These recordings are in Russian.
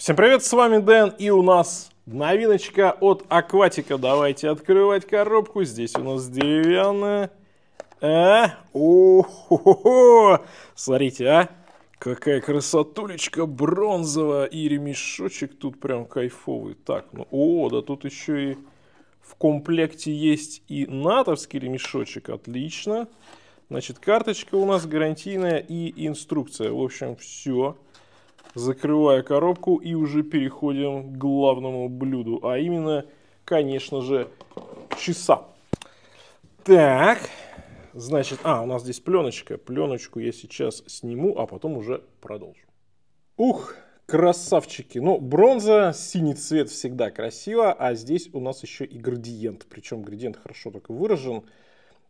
Всем привет, с вами Дэн, и у нас новиночка от Акватика. Давайте открывать коробку, здесь у нас деревянная. А? о хо хо, -хо! Смотрите, а! Какая красотулечка бронзовая, и ремешочек тут прям кайфовый. Так, ну, о, да тут еще и в комплекте есть и натовский ремешочек, отлично. Значит, карточка у нас гарантийная и инструкция. В общем, все. Все закрывая коробку и уже переходим к главному блюду, а именно, конечно же, часа. Так, значит, а, у нас здесь пленочка. Пленочку я сейчас сниму, а потом уже продолжу. Ух, красавчики. Ну, бронза, синий цвет всегда красиво, а здесь у нас еще и градиент. Причем градиент хорошо так выражен.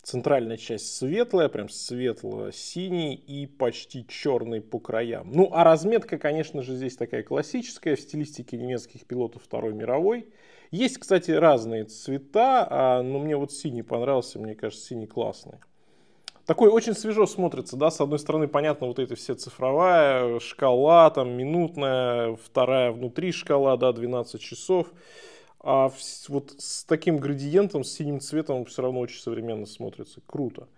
Центральная часть светлая, прям светло-синий и почти черный по краям. Ну, а разметка, конечно же, здесь такая классическая в стилистике немецких пилотов Второй мировой. Есть, кстати, разные цвета, а, но мне вот синий понравился, мне кажется, синий классный. Такой очень свежо смотрится, да, с одной стороны, понятно, вот эта все цифровая шкала, там, минутная, вторая внутри шкала, да, 12 часов. А вот с таким градиентом, с синим цветом все равно очень современно смотрится. Круто.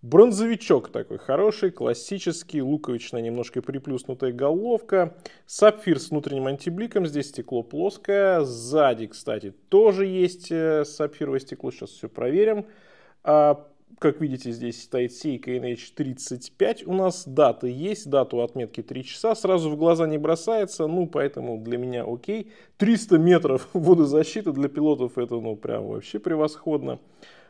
Бронзовичок такой хороший, классический, луковичная, немножко приплюснутая головка. Сапфир с внутренним антибликом, здесь стекло плоское. Сзади, кстати, тоже есть э, сапфировое стекло, сейчас все проверим. А как видите, здесь стоит сейка NH35. У нас дата есть, дату отметки 3 часа. Сразу в глаза не бросается, ну, поэтому для меня окей. 300 метров водозащиты для пилотов, это, ну, прям вообще превосходно.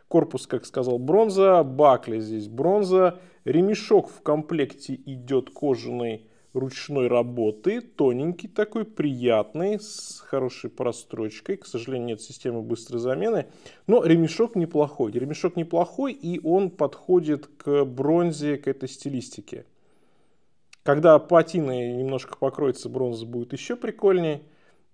Корпус, как сказал, бронза. Бакли здесь бронза. Ремешок в комплекте идет кожаный ручной работы, тоненький такой, приятный, с хорошей прострочкой. К сожалению, нет системы быстрой замены, но ремешок неплохой. Ремешок неплохой, и он подходит к бронзе, к этой стилистике. Когда патина немножко покроется, бронза будет еще прикольнее.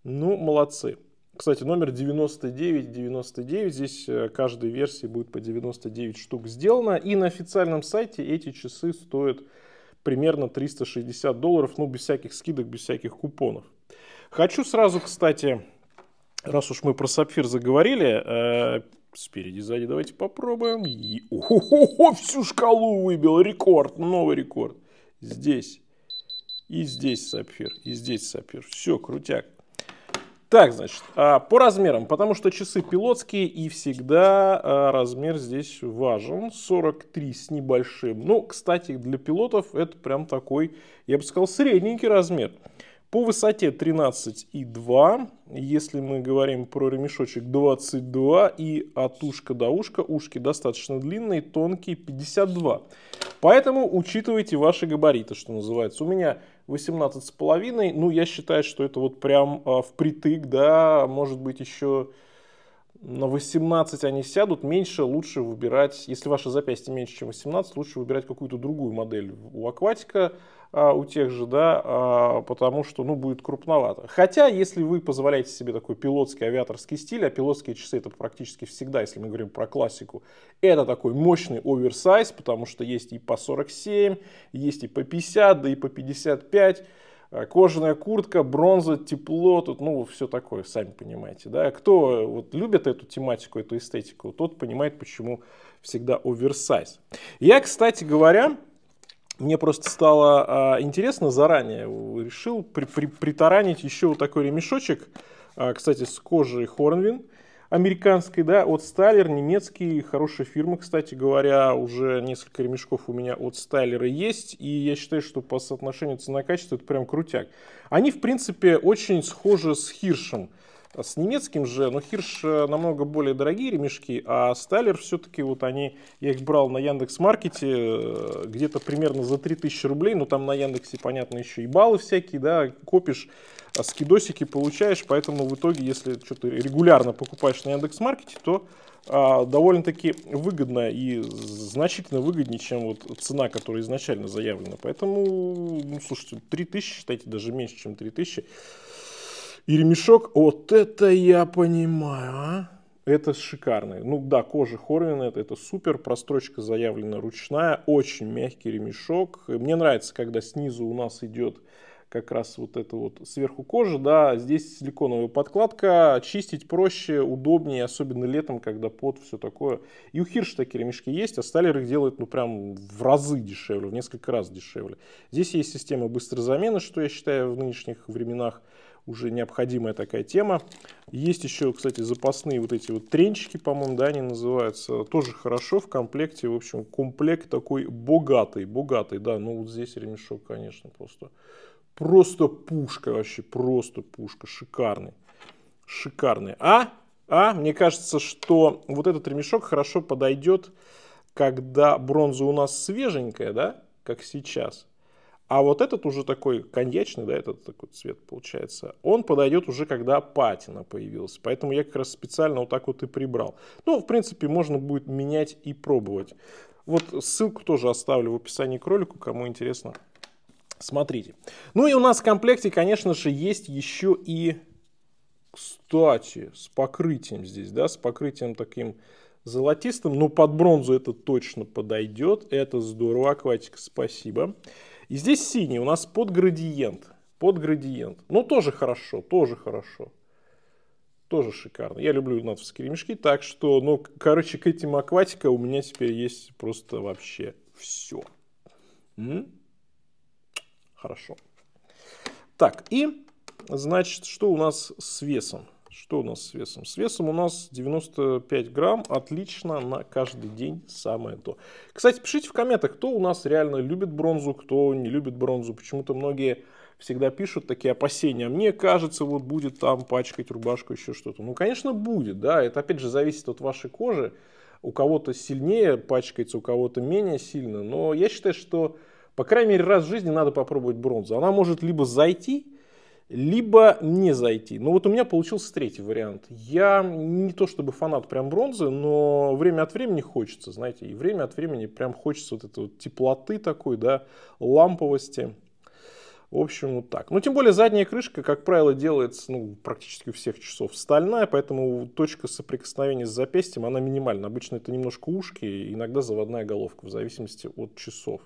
Ну, молодцы. Кстати, номер 9999, 99. здесь э, каждой версии будет по 99 штук сделано. И на официальном сайте эти часы стоят примерно 360 долларов, ну, без всяких скидок, без всяких купонов. Хочу сразу, кстати, раз уж мы про сапфир заговорили, э, спереди, сзади давайте попробуем. И, о, всю шкалу выбил, рекорд, новый рекорд. Здесь. И здесь сапфир, и здесь сапфир. Все, крутяк. Так, значит, а, по размерам, потому что часы пилотские и всегда а, размер здесь важен. 43 с небольшим. Ну, кстати, для пилотов это прям такой, я бы сказал, средненький размер. По высоте 13,2, если мы говорим про ремешочек 22 и от ушка до ушка, ушки достаточно длинные, тонкие 52. Поэтому учитывайте ваши габариты, что называется. У меня 18,5, ну я считаю, что это вот прям а, впритык, да, может быть еще на 18 они сядут, меньше лучше выбирать, если ваше запястье меньше, чем 18, лучше выбирать какую-то другую модель. У акватика а, у тех же, да, а, потому что, ну, будет крупновато. Хотя, если вы позволяете себе такой пилотский авиаторский стиль, а пилотские часы это практически всегда, если мы говорим про классику, это такой мощный оверсайз, потому что есть и по 47, есть и по 50, да и по 55 а, кожаная куртка, бронза, тепло, тут, ну, все такое, сами понимаете, да. Кто э, вот любит эту тематику, эту эстетику, тот понимает, почему всегда оверсайз. Я, кстати говоря, мне просто стало а, интересно заранее, решил при, при, притаранить еще вот такой ремешочек, а, кстати, с кожей Хорнвин американской, да, от Стайлер, немецкий, хорошая фирма, кстати говоря, уже несколько ремешков у меня от Стайлера есть, и я считаю, что по соотношению цена-качество это прям крутяк. Они, в принципе, очень схожи с Хиршем, с немецким же, ну, Хирш э, намного более дорогие ремешки, а Стайлер все-таки, вот они, я их брал на Яндекс Маркете э, где-то примерно за 3000 рублей, но там на Яндексе, понятно, еще и баллы всякие, да, копишь, а скидосики получаешь, поэтому в итоге, если что-то регулярно покупаешь на Яндекс Маркете, то а, довольно-таки выгодно и значительно выгоднее, чем вот цена, которая изначально заявлена. Поэтому, ну, слушайте, 3000, считайте, даже меньше, чем 3000. И ремешок, вот это я понимаю, а? Это шикарно. Ну да, кожа Хорвинет, это это супер, прострочка заявлена ручная, очень мягкий ремешок. Мне нравится, когда снизу у нас идет как раз вот это вот сверху кожи, да, здесь силиконовая подкладка, чистить проще, удобнее, особенно летом, когда пот, все такое. И у Хирш такие ремешки есть, а Сталер их делает, ну, прям в разы дешевле, в несколько раз дешевле. Здесь есть система быстрой замены, что я считаю в нынешних временах уже необходимая такая тема. Есть еще, кстати, запасные вот эти вот тренчики, по-моему, да, они называются. Тоже хорошо в комплекте. В общем, комплект такой богатый, богатый, да. Ну, вот здесь ремешок, конечно, просто, просто пушка вообще, просто пушка, шикарный. Шикарный. А? А? Мне кажется, что вот этот ремешок хорошо подойдет, когда бронза у нас свеженькая, да, как сейчас. А вот этот уже такой коньячный, да, этот такой цвет получается, он подойдет уже, когда патина появилась. Поэтому я как раз специально вот так вот и прибрал. Ну, в принципе, можно будет менять и пробовать. Вот ссылку тоже оставлю в описании к ролику, кому интересно, смотрите. Ну и у нас в комплекте, конечно же, есть еще и, кстати, с покрытием здесь, да, с покрытием таким золотистым. Но под бронзу это точно подойдет. Это здорово, акватик, спасибо. Спасибо. И здесь синий у нас под градиент. Под градиент. Ну, тоже хорошо, тоже хорошо. Тоже шикарно. Я люблю натовские ремешки, так что, ну, короче, к этим акватика у меня теперь есть просто вообще все. М? Хорошо. Так, и, значит, что у нас с весом? Что у нас с весом? С весом у нас 95 грамм. Отлично, на каждый день самое то. Кстати, пишите в комментах, кто у нас реально любит бронзу, кто не любит бронзу. Почему-то многие всегда пишут такие опасения. Мне кажется, вот будет там пачкать рубашку, еще что-то. Ну, конечно, будет, да. Это, опять же, зависит от вашей кожи. У кого-то сильнее пачкается, у кого-то менее сильно. Но я считаю, что, по крайней мере, раз в жизни надо попробовать бронзу. Она может либо зайти, либо не зайти. Но ну, вот у меня получился третий вариант. Я не то чтобы фанат прям бронзы, но время от времени хочется, знаете, и время от времени прям хочется вот этой вот теплоты такой, да, ламповости. В общем, вот так. Ну, тем более задняя крышка, как правило, делается ну, практически у всех часов стальная, поэтому точка соприкосновения с запястьем, она минимальна. Обычно это немножко ушки, иногда заводная головка, в зависимости от часов.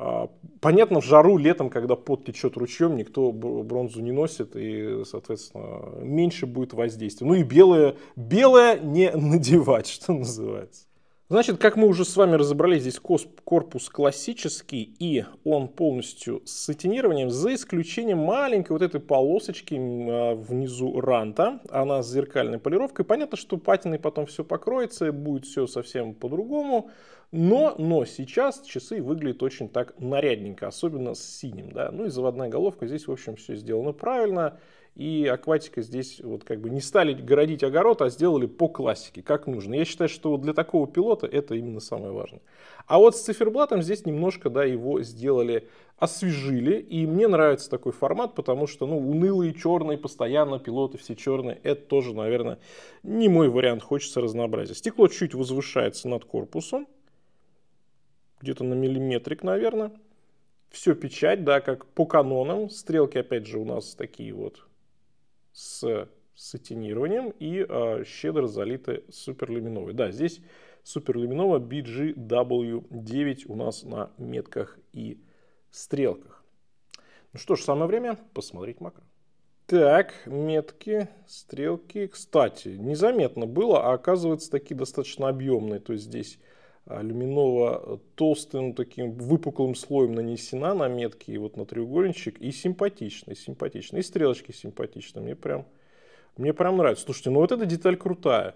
А, понятно, в жару летом, когда пот течет ручьем, никто бронзу не носит, и, соответственно, меньше будет воздействия. Ну и белое, белое не надевать, что называется. Значит, как мы уже с вами разобрались, здесь корпус классический, и он полностью с сатинированием, за исключением маленькой вот этой полосочки а, внизу ранта. Она с зеркальной полировкой. Понятно, что патиной потом все покроется, будет все совсем по-другому. Но, но сейчас часы выглядят очень так нарядненько, особенно с синим. Да? Ну и заводная головка здесь, в общем, все сделано правильно. И акватика здесь вот как бы не стали городить огород, а сделали по классике, как нужно. Я считаю, что для такого пилота это именно самое важное. А вот с циферблатом здесь немножко, да, его сделали, освежили. И мне нравится такой формат, потому что, ну, унылые черные постоянно, пилоты все черные, это тоже, наверное, не мой вариант, хочется разнообразия. Стекло чуть возвышается над корпусом где-то на миллиметрик, наверное. Все печать, да, как по канонам. Стрелки, опять же, у нас такие вот с сатинированием и э, щедро залиты суперлюминовой. Да, здесь суперлюминова BGW9 у нас на метках и стрелках. Ну что ж, самое время посмотреть макро. Так, метки, стрелки. Кстати, незаметно было, а оказывается такие достаточно объемные. То есть здесь Люминова толстым таким выпуклым слоем нанесена на метки и вот на треугольничек. И симпатичный симпатичный И стрелочки симпатичные Мне прям, мне прям нравится. Слушайте, ну вот эта деталь крутая.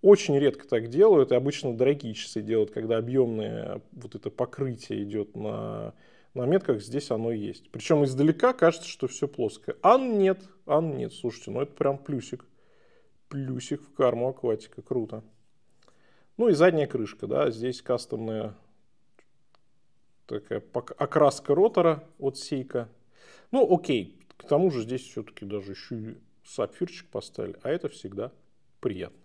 Очень редко так делают, и обычно дорогие часы делают, когда объемное вот это покрытие идет на, на метках, здесь оно есть. Причем издалека кажется, что все плоское. ан нет, ан нет, слушайте, ну это прям плюсик. Плюсик в карму акватика, круто. Ну и задняя крышка, да, здесь кастомная такая окраска ротора от Сейка. Ну, окей, к тому же здесь все-таки даже еще и сапфирчик поставили, а это всегда приятно.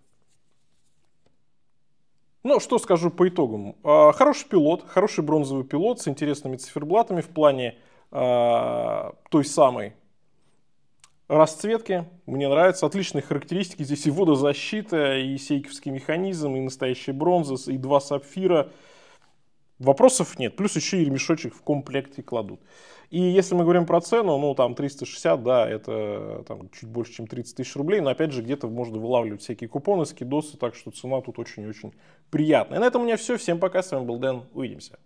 Ну, что скажу по итогам. А, хороший пилот, хороший бронзовый пилот с интересными циферблатами в плане а, той самой расцветки, мне нравятся отличные характеристики, здесь и водозащита, и сейкевский механизм, и настоящая бронза, и два сапфира. Вопросов нет, плюс еще и ремешочек в комплекте кладут. И если мы говорим про цену, ну там 360, да, это там, чуть больше, чем 30 тысяч рублей, но опять же где-то можно вылавливать всякие купоны, скидосы, так что цена тут очень-очень приятная. И на этом у меня все, всем пока, с вами был Дэн, увидимся.